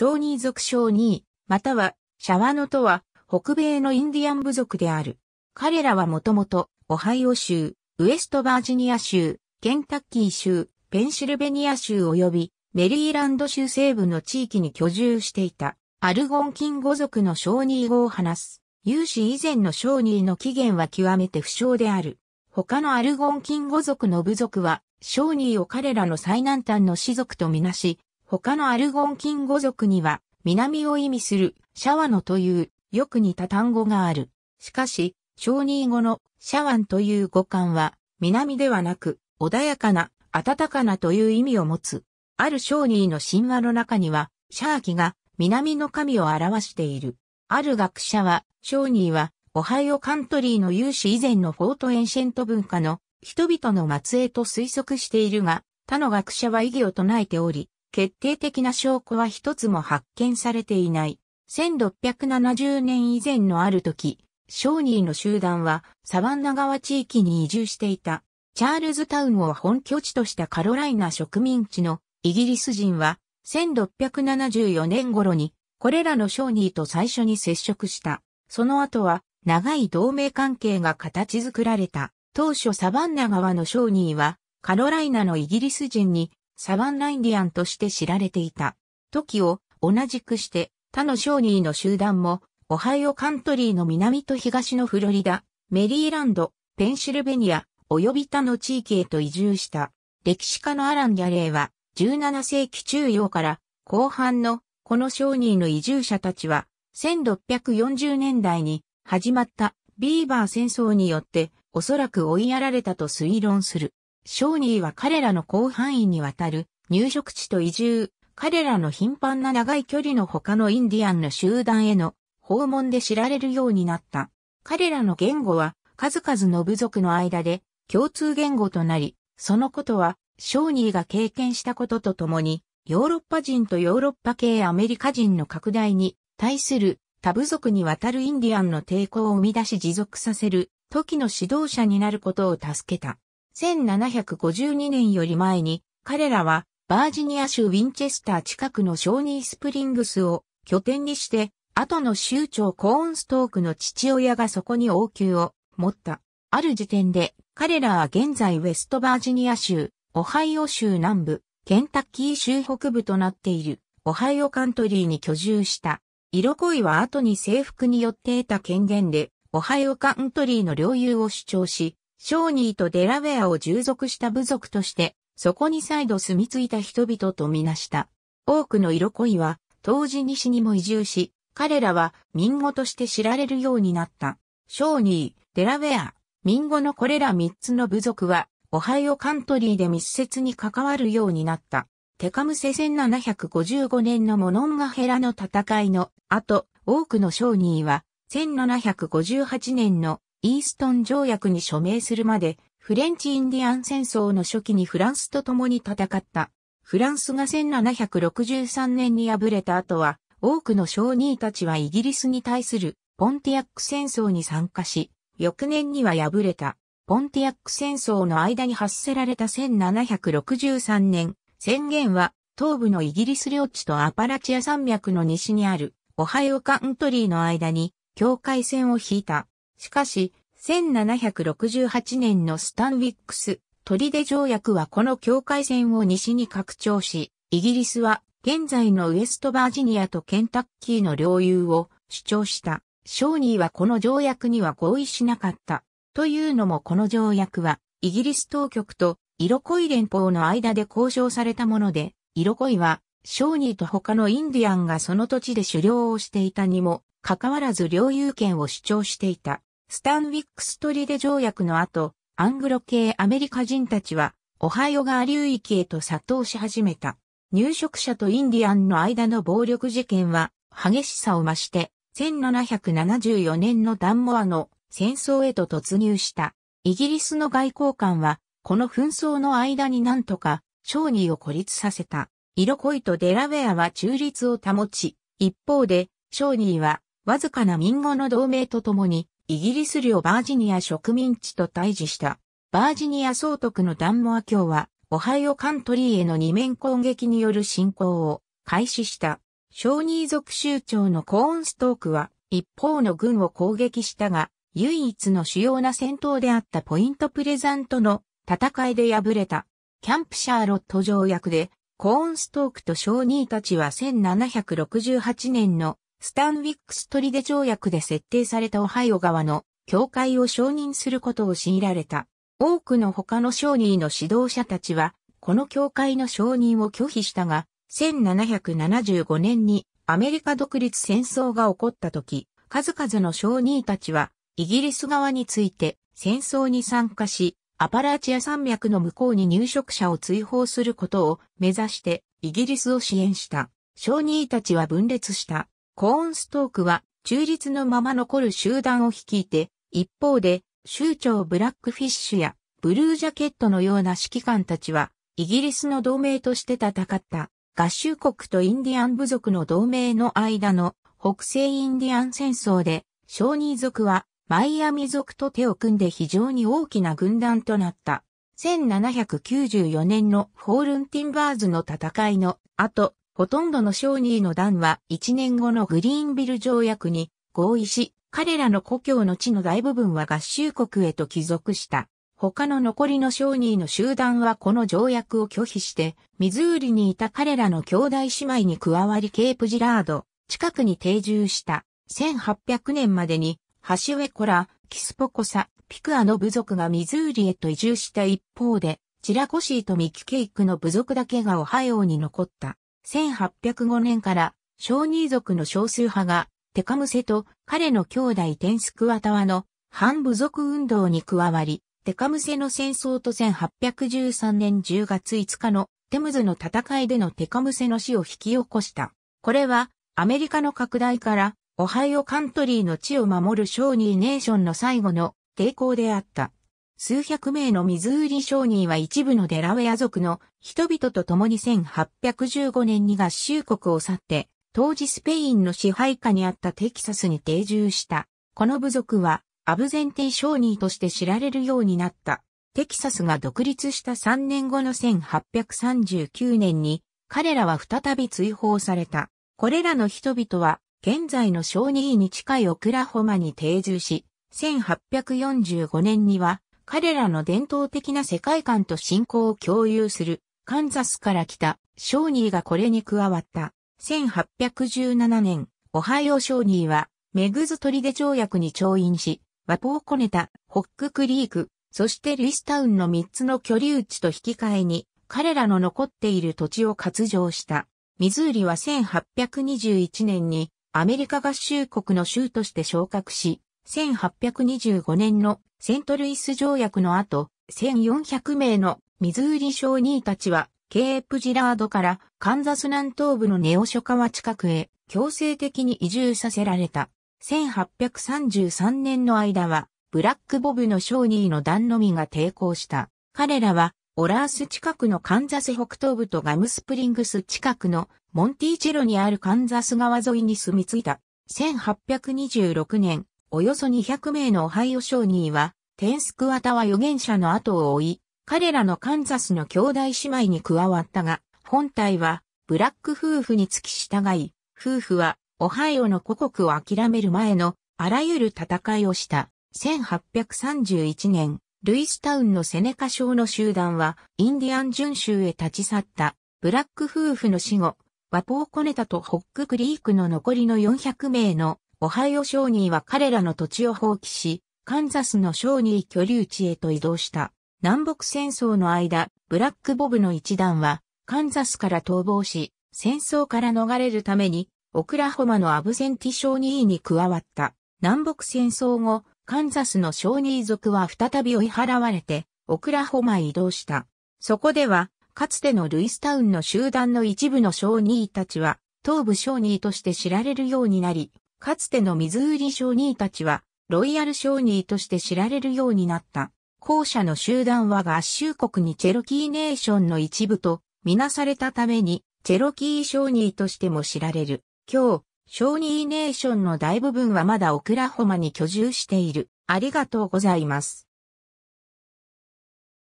小ニ族小ニまたは、シャワノとは、北米のインディアン部族である。彼らはもともと、オハイオ州、ウエストバージニア州、ケンタッキー州、ペンシルベニア州及び、メリーランド州西部の地域に居住していた、アルゴンキン語族の小ニ語を話す。有史以前の小ニの起源は極めて不詳である。他のアルゴンキン語族の部族は、小ニを彼らの最南端の氏族とみなし、他のアルゴンキン語族には、南を意味するシャワノというよく似た単語がある。しかし、小認語のシャワンという語感は、南ではなく、穏やかな、暖かなという意味を持つ。ある小認の神話の中には、シャーキが南の神を表している。ある学者は、小認は、オハイオカントリーの有志以前のフォートエンシェント文化の人々の末裔と推測しているが、他の学者は異議を唱えており、決定的な証拠は一つも発見されていない。1670年以前のある時、ショーニーの集団はサバンナ川地域に移住していた。チャールズタウンを本拠地としたカロライナ植民地のイギリス人は1674年頃にこれらのショーニーと最初に接触した。その後は長い同盟関係が形作られた。当初サバンナ川のショーニーはカロライナのイギリス人にサバンナインディアンとして知られていた。時を同じくして他のショーニーの集団もオハイオカントリーの南と東のフロリダ、メリーランド、ペンシルベニア、及び他の地域へと移住した。歴史家のアラン・ギャレーは17世紀中央から後半のこの商人の移住者たちは1640年代に始まったビーバー戦争によっておそらく追いやられたと推論する。ショーニーは彼らの広範囲にわたる入植地と移住、彼らの頻繁な長い距離の他のインディアンの集団への訪問で知られるようになった。彼らの言語は数々の部族の間で共通言語となり、そのことはショーニーが経験したこととともに、ヨーロッパ人とヨーロッパ系アメリカ人の拡大に対する他部族にわたるインディアンの抵抗を生み出し持続させる時の指導者になることを助けた。1752年より前に、彼らはバージニア州ウィンチェスター近くのショーニースプリングスを拠点にして、後の州長コーンストークの父親がそこに王宮を持った。ある時点で、彼らは現在ウェストバージニア州、オハイオ州南部、ケンタッキー州北部となっている、オハイオカントリーに居住した。色恋は後に征服によって得た権限で、オハイオカントリーの領有を主張し、ショーニーとデラウェアを従属した部族として、そこに再度住み着いた人々とみなした。多くの色恋は、当時西にも移住し、彼らは民語として知られるようになった。ショーニー、デラウェア、民語のこれら三つの部族は、オハイオカントリーで密接に関わるようになった。テカムセ1755年のモノンガヘラの戦いの後、多くの商人は、1758年のイーストン条約に署名するまで、フレンチ・インディアン戦争の初期にフランスと共に戦った。フランスが1763年に敗れた後は、多くの商人たちはイギリスに対するポンティアック戦争に参加し、翌年には敗れた。ポンティアック戦争の間に発せられた1763年、宣言は東部のイギリス領地とアパラチア山脈の西にあるオハイオカントリーの間に境界線を引いた。しかし、1768年のスタンウィックス、出条約はこの境界線を西に拡張し、イギリスは現在のウェストバージニアとケンタッキーの領有を主張した。ショーニーはこの条約には合意しなかった。というのもこの条約は、イギリス当局とイロコイ連邦の間で交渉されたもので、イロコイは、ショーニーと他のインディアンがその土地で狩猟をしていたにも、かかわらず領有権を主張していた。スタンウィックストリデ条約の後、アングロ系アメリカ人たちは、オハイオ川流域へと殺到し始めた。入植者とインディアンの間の暴力事件は、激しさを増して、1774年のダンモアの戦争へと突入した。イギリスの外交官は、この紛争の間になんとか、商人を孤立させた。イロコイとデラウェアは中立を保ち、一方で、商人は、わずかな民語の同盟とともに、イギリス領バージニア植民地と対峙した。バージニア総督のダンモア卿は、オハイオカントリーへの二面攻撃による侵攻を開始した。小ニー族州長のコーンストークは、一方の軍を攻撃したが、唯一の主要な戦闘であったポイントプレザントの戦いで敗れた。キャンプシャーロット条約で、コーンストークと小ニーたちは1768年のスタンウィックストリデ条約で設定されたオハイオ側の教会を承認することを強いられた。多くの他の商人の指導者たちは、この教会の承認を拒否したが、1775年にアメリカ独立戦争が起こった時、数々の商人たちは、イギリス側について戦争に参加し、アパラーチア山脈の向こうに入植者を追放することを目指してイギリスを支援した。商人たちは分裂した。コーンストークは中立のまま残る集団を率いて、一方で、州長ブラックフィッシュやブルージャケットのような指揮官たちは、イギリスの同盟として戦った、合衆国とインディアン部族の同盟の間の北西インディアン戦争で、小児族はマイアミ族と手を組んで非常に大きな軍団となった。1794年のフォールンティンバーズの戦いの後、ほとんどの商人の団は1年後のグリーンビル条約に合意し、彼らの故郷の地の大部分は合衆国へと帰属した。他の残りの商人の集団はこの条約を拒否して、ミズーリにいた彼らの兄弟姉妹に加わりケープジラード、近くに定住した。1800年までに、ハシウェコラ、キスポコサ、ピクアの部族がミズーリへと移住した一方で、チラコシーとミキケイクの部族だけがオハイオに残った。1805年から小ニ族の少数派がテカムセと彼の兄弟テンスクワタワの反部族運動に加わり、テカムセの戦争と1813年10月5日のテムズの戦いでのテカムセの死を引き起こした。これはアメリカの拡大からオハイオカントリーの地を守る小児ネーションの最後の抵抗であった。数百名のミズーリ商人は一部のデラウェア族の人々と共に1815年に合衆国を去って、当時スペインの支配下にあったテキサスに定住した。この部族は、アブゼンテイ商人として知られるようになった。テキサスが独立した3年後の1839年に、彼らは再び追放された。これらの人々は、現在の商人に近いオクラホマに定住し、1845年には彼らの伝統的な世界観と信仰を共有する、カンザスから来た、ショーニーがこれに加わった。1817年、オハイオ・ショーニーは、メグズ・トリデ条約に調印し、ワポをこねた、ホック・クリーク、そしてルイスタウンの3つの居留地と引き換えに、彼らの残っている土地を割譲した。ミズーリは1821年にアメリカ合衆国の州として昇格し、1825年のセントルイス条約の後、1400名のミズーリ商人たちは、ケープジラードからカンザス南東部のネオショ川近くへ強制的に移住させられた。1833年の間は、ブラックボブの商人の団のみが抵抗した。彼らは、オラース近くのカンザス北東部とガムスプリングス近くのモンティーチェロにあるカンザス川沿いに住み着いた。1826年、およそ200名のオハイオ商人はテンスクワタは預言者の後を追い、彼らのカンザスの兄弟姉妹に加わったが、本体はブラック夫婦に付き従い、夫婦はオハイオの故国を諦める前のあらゆる戦いをした。1831年、ルイスタウンのセネカ省の集団はインディアン巡州へ立ち去った。ブラック夫婦の死後、ワポーコネタとホッククリークの残りの400名のオハイオ商人は彼らの土地を放棄し、カンザスの小ニー居留地へと移動した。南北戦争の間、ブラックボブの一団は、カンザスから逃亡し、戦争から逃れるために、オクラホマのアブセンティ小ニーに加わった。南北戦争後、カンザスの小ニー族は再び追い払われて、オクラホマへ移動した。そこでは、かつてのルイスタウンの集団の一部の小ニーたちは、東部小ニーとして知られるようになり、かつてのミズーリ小ニーたちは、ロイヤル商人として知られるようになった。後者の集団は合衆国にチェロキーネーションの一部とみなされたために、チェロキー商人としても知られる。今日、商人ネーションの大部分はまだオクラホマに居住している。ありがとうございます。